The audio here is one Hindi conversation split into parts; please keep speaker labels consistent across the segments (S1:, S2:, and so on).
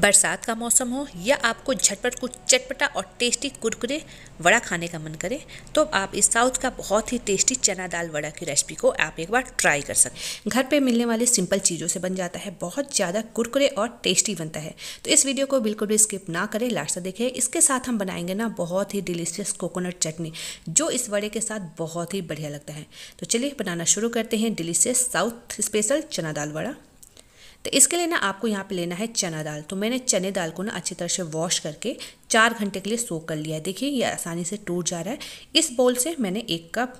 S1: बरसात का मौसम हो या आपको झटपट कुछ चटपटा और टेस्टी कुरकुरे वड़ा खाने का मन करे तो आप इस साउथ का बहुत ही टेस्टी चना दाल वड़ा की रेसिपी को आप एक बार ट्राई कर सकते घर पे मिलने वाले सिंपल चीज़ों से बन जाता है बहुत ज़्यादा कुरकुरे और टेस्टी बनता है तो इस वीडियो को बिल्कुल भी स्किप ना करें लास्ट तक देखें इसके साथ हम बनाएंगे ना बहुत ही डिलीशियस कोकोनट चटनी जो इस वड़े के साथ बहुत ही बढ़िया लगता है तो चलिए बनाना शुरू करते हैं डिलीशियस साउथ स्पेशल चना दाल वड़ा तो इसके लिए ना आपको यहाँ पे लेना है चना दाल तो मैंने चने दाल को ना अच्छी तरह से वॉश करके चार घंटे के लिए सोक कर लिया है देखिए ये आसानी से टूट जा रहा है इस बोल से मैंने एक कप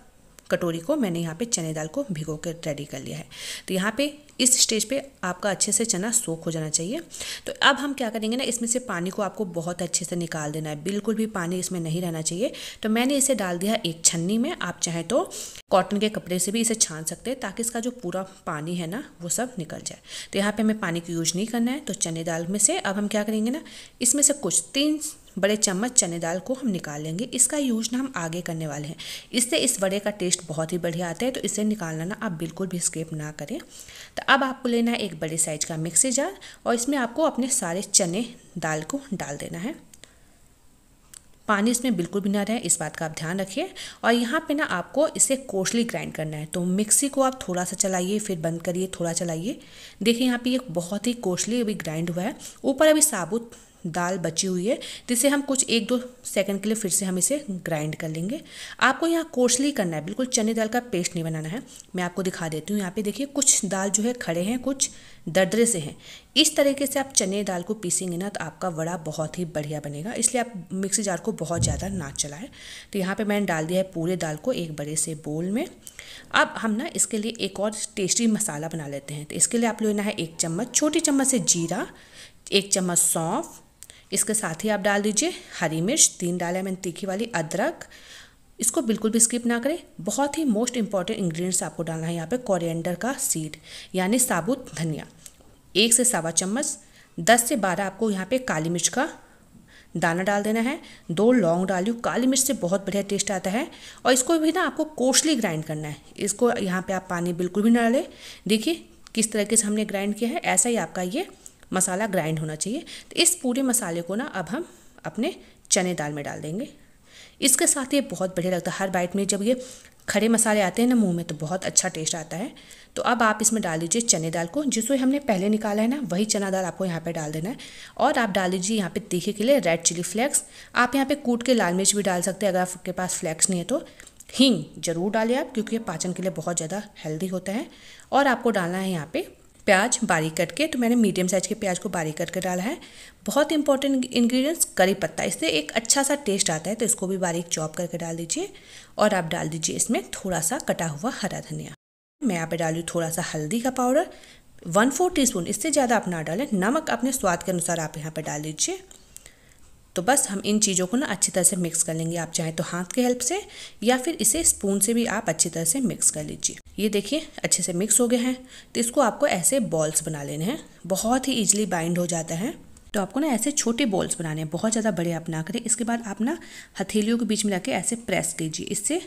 S1: कटोरी को मैंने यहाँ पे चने दाल को भिगो के रेडी कर लिया है तो यहाँ पे इस स्टेज पे आपका अच्छे से चना सोख हो जाना चाहिए तो अब हम क्या करेंगे ना इसमें से पानी को आपको बहुत अच्छे से निकाल देना है बिल्कुल भी पानी इसमें नहीं रहना चाहिए तो मैंने इसे डाल दिया एक छन्नी में आप चाहे तो कॉटन के कपड़े से भी इसे छान सकते हैं ताकि इसका जो पूरा पानी है ना वो सब निकल जाए तो यहाँ पर हमें पानी को यूज नहीं करना है तो चने दाल में से अब हम क्या करेंगे ना इसमें से कुछ तीन बड़े चम्मच चने दाल को हम निकाल लेंगे इसका यूज ना हम आगे करने वाले हैं इससे इस वड़े का टेस्ट बहुत ही बढ़िया आता है तो इसे निकालना ना आप बिल्कुल भी स्केप ना करें तो अब आपको लेना है एक बड़े साइज का मिक्सी जार और इसमें आपको अपने सारे चने दाल को डाल देना है पानी इसमें बिल्कुल भी ना रहे इस बात का आप ध्यान रखिए और यहाँ पे ना आपको इसे कोर्सली ग्राइंड करना है तो मिक्सी को आप थोड़ा सा चलाइए फिर बंद करिए थोड़ा चलाइए देखिए यहाँ पे ये बहुत ही कोशली अभी ग्राइंड हुआ है ऊपर अभी साबुत दाल बची हुई है जिसे तो हम कुछ एक दो सेकंड के लिए फिर से हम इसे ग्राइंड कर लेंगे आपको यहाँ कोर्सली करना है बिल्कुल चने दाल का पेस्ट नहीं बनाना है मैं आपको दिखा देती हूँ यहाँ पे देखिए कुछ दाल जो है खड़े हैं कुछ दरदरे से हैं इस तरीके से आप चने दाल को पीसेंगे ना तो आपका वड़ा बहुत ही बढ़िया बनेगा इसलिए आप मिक्सी जार को बहुत ज़्यादा ना चलाएँ तो यहाँ पर मैंने डाल दिया है पूरे दाल को एक बड़े से बोल में अब हम ना इसके लिए एक और टेस्टी मसाला बना लेते हैं तो इसके लिए आप लेना है एक चम्मच छोटी चम्मच से जीरा एक चम्मच सौंफ इसके साथ ही आप डाल दीजिए हरी मिर्च तीन डाले मैंने तीखी वाली अदरक इसको बिल्कुल भी स्किप ना करें बहुत ही मोस्ट इंपॉर्टेंट इंग्रेडिएंट्स आपको डालना है यहाँ पे कोरिएंडर का सीड यानी साबुत धनिया एक से सावा चम्मच दस से बारह आपको यहाँ पे काली मिर्च का दाना डाल देना है दो लौंग डालू काली मिर्च से बहुत बढ़िया टेस्ट आता है और इसको भी ना आपको कोशली ग्राइंड करना है इसको यहाँ पर आप पानी बिल्कुल भी ना डालें देखिए किस तरीके से हमने ग्राइंड किया है ऐसा ही आपका ये मसाला ग्राइंड होना चाहिए तो इस पूरे मसाले को ना अब हम अपने चने दाल में डाल देंगे इसके साथ ये बहुत बढ़िया लगता है हर बाइट में जब ये खड़े मसाले आते हैं ना मुंह में तो बहुत अच्छा टेस्ट आता है तो अब आप इसमें डाल दीजिए चने दाल को जिसे हमने पहले निकाला है ना वही चना दाल आपको यहाँ पे डाल देना है और आप डाल दीजिए यहाँ पे तीखे के लिए रेड चिली फ्लेक्स आप यहाँ पे कूट के लाल मिर्च भी डाल सकते हैं अगर आपके पास फ्लेक्स नहीं है तो हींग ज़रूर डालिए आप क्योंकि ये पाचन के लिए बहुत ज़्यादा हेल्दी होता है और आपको डालना है यहाँ पर प्याज बारीक कट के तो मैंने मीडियम साइज़ के प्याज को बारीक कट डाला है बहुत इंपॉर्टेंट इंग्रेडिएंट्स करी पत्ता इससे एक अच्छा सा टेस्ट आता है तो इसको भी बारीक चॉप करके डाल दीजिए और आप डाल दीजिए इसमें थोड़ा सा कटा हुआ हरा धनिया मैं यहाँ पे दूँ थोड़ा सा हल्दी का powder one four teaspoon इससे ज़्यादा आप ना डालें नमक अपने स्वाद के अनुसार आप यहाँ पर डाल दीजिए तो बस हम इन चीज़ों को ना अच्छी तरह से मिक्स कर लेंगे आप चाहें तो हाथ के हेल्प से या फिर इसे स्पून से भी आप अच्छी तरह से मिक्स कर लीजिए ये देखिए अच्छे से मिक्स हो गए हैं तो इसको आपको ऐसे बॉल्स बना लेने हैं बहुत ही ईजिली बाइंड हो जाता है तो आपको ना ऐसे छोटे बॉल्स बनाने हैं बहुत ज़्यादा बड़े आप ना करें इसके बाद आप ना हथेलियों के बीच में लाके ऐसे प्रेस कीजिए इससे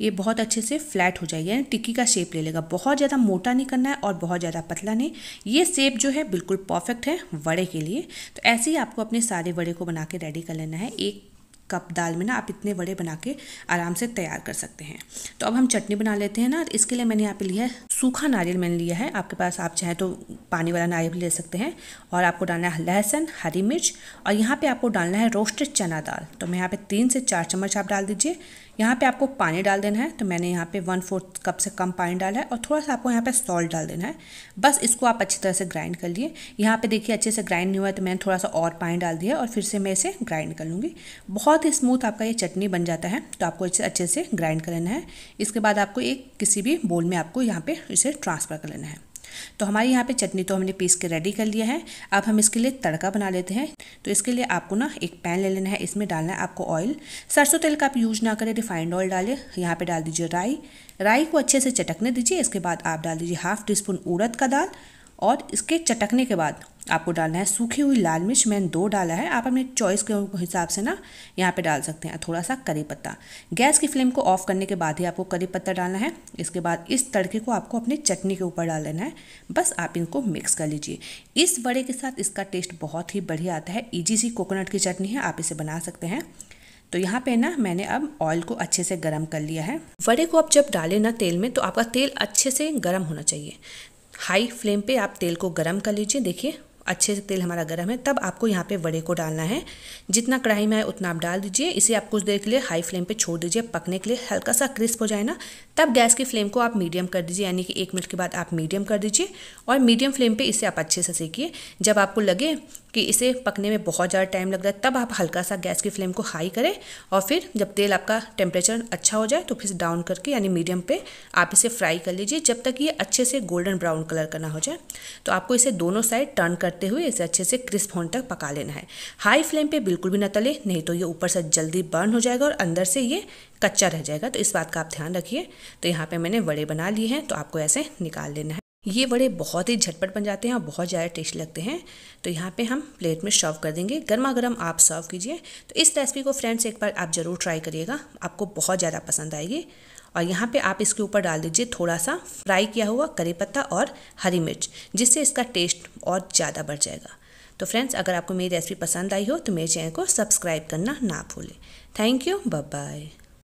S1: ये बहुत अच्छे से फ्लैट हो जाएगी यानी टिक्की का शेप ले लेगा बहुत ज़्यादा मोटा नहीं करना है और बहुत ज़्यादा पतला नहीं ये शेप जो है बिल्कुल परफेक्ट है वड़े के लिए तो ऐसे ही आपको अपने सारे वड़े को बना के रेडी कर लेना है एक कप दाल में ना आप इतने बड़े बना के आराम से तैयार कर सकते हैं तो अब हम चटनी बना लेते हैं ना इसके लिए मैंने यहाँ पे लिया है सूखा नारियल मैंने लिया है आपके पास आप चाहें तो पानी वाला नारियल भी ले सकते हैं और आपको डालना है लहसुन हरी मिर्च और यहाँ पर आपको डालना है रोस्टेड चना दाल तो मैं यहाँ पर तीन से चार चम्मच आप डाल दीजिए यहाँ पे आपको पानी डाल देना है तो मैंने यहाँ पे वन फोर्थ कप से कम पानी डाला है और थोड़ा सा आपको यहाँ पे सॉल्ट डाल देना है बस इसको आप अच्छी तरह से ग्राइंड कर लिए यहाँ पे देखिए अच्छे से ग्राइंड नहीं हुआ है तो मैंने थोड़ा सा और पानी डाल दिया और फिर से मैं इसे ग्राइंड कर लूँगी बहुत ही स्मूथ आपका ये चटनी बन जाता है तो आपको इसे अच्छे से ग्राइंड कर लेना है इसके बाद आपको एक किसी भी बोल में आपको यहाँ पर इसे ट्रांसफ़र कर लेना है तो हमारे यहाँ पे चटनी तो हमने पीस के रेडी कर लिया है अब हम इसके लिए तड़का बना लेते हैं तो इसके लिए आपको ना एक पैन ले लेना है इसमें डालना है आपको ऑयल सरसों तेल का आप यूज ना करें रिफाइंड ऑयल डालें यहाँ पर डाल दीजिए राई राई को अच्छे से चटकने दीजिए इसके बाद आप डाल दीजिए हाफ टी स्पून उड़द का दाल और इसके चटकने के बाद आपको डालना है सूखी हुई लाल मिर्च मैंने दो डाला है आप अपने चॉइस के हिसाब से ना यहाँ पे डाल सकते हैं थोड़ा सा करी पत्ता गैस की फ्लेम को ऑफ करने के बाद ही आपको करी पत्ता डालना है इसके बाद इस तड़के को आपको अपने चटनी के ऊपर डाल देना है बस आप इनको मिक्स कर लीजिए इस बड़े के साथ इसका टेस्ट बहुत ही बढ़िया आता है ईजी सी कोकोनट की चटनी है आप इसे बना सकते हैं तो यहाँ पे ना मैंने अब ऑयल को अच्छे से गर्म कर लिया है वड़े को आप जब डालें ना तेल में तो आपका तेल अच्छे से गर्म होना चाहिए हाई फ्लेम पे आप तेल को गर्म कर लीजिए देखिए अच्छे से तेल हमारा गर्म है तब आपको यहाँ पे वड़े को डालना है जितना कढ़ाई में आए उतना आप डाल दीजिए इसे आप कुछ देर के लिए हाई फ्लेम पे छोड़ दीजिए पकने के लिए हल्का सा क्रिस्प हो जाए ना तब गैस की फ्लेम को आप मीडियम कर दीजिए यानी कि एक मिनट के बाद आप मीडियम कर दीजिए और मीडियम फ्लेम पे इसे आप अच्छे से सेकिए जब आपको लगे कि इसे पकने में बहुत ज़्यादा टाइम लग रहा है तब आप हल्का सा गैस की फ्लेम को हाई करें और फिर जब तेल आपका टेम्परेचर अच्छा हो जाए तो फिर डाउन करके यानी मीडियम पे आप इसे फ्राई कर लीजिए जब तक ये अच्छे से गोल्डन ब्राउन कलर का ना हो जाए तो आपको इसे दोनों साइड टर्न करते हुए इसे अच्छे से क्रिस्प होने तक पका लेना है हाई फ्लेम पर बिल्कुल भी ना तले नहीं तो ये ऊपर से जल्दी बर्न हो जाएगा और अंदर से ये कच्चा रह जाएगा तो इस बात का आप ध्यान रखिए तो यहाँ पर मैंने वड़े बना लिए हैं तो आपको ऐसे निकाल लेना है ये बड़े बहुत ही झटपट बन जाते हैं और बहुत ज़्यादा टेस्ट लगते हैं तो यहाँ पे हम प्लेट में सर्व कर देंगे गर्मा गर्म आप सर्व कीजिए तो इस रेसिपी को फ्रेंड्स एक बार आप ज़रूर ट्राई करिएगा आपको बहुत ज़्यादा पसंद आएगी और यहाँ पे आप इसके ऊपर डाल दीजिए थोड़ा सा फ्राई किया हुआ करी पत्ता और हरी मिर्च जिससे इसका टेस्ट और ज़्यादा बढ़ जाएगा तो फ्रेंड्स अगर आपको मेरी रेसिपी पसंद आई हो तो मेरे चैनल को सब्सक्राइब करना ना भूलें थैंक यू बाय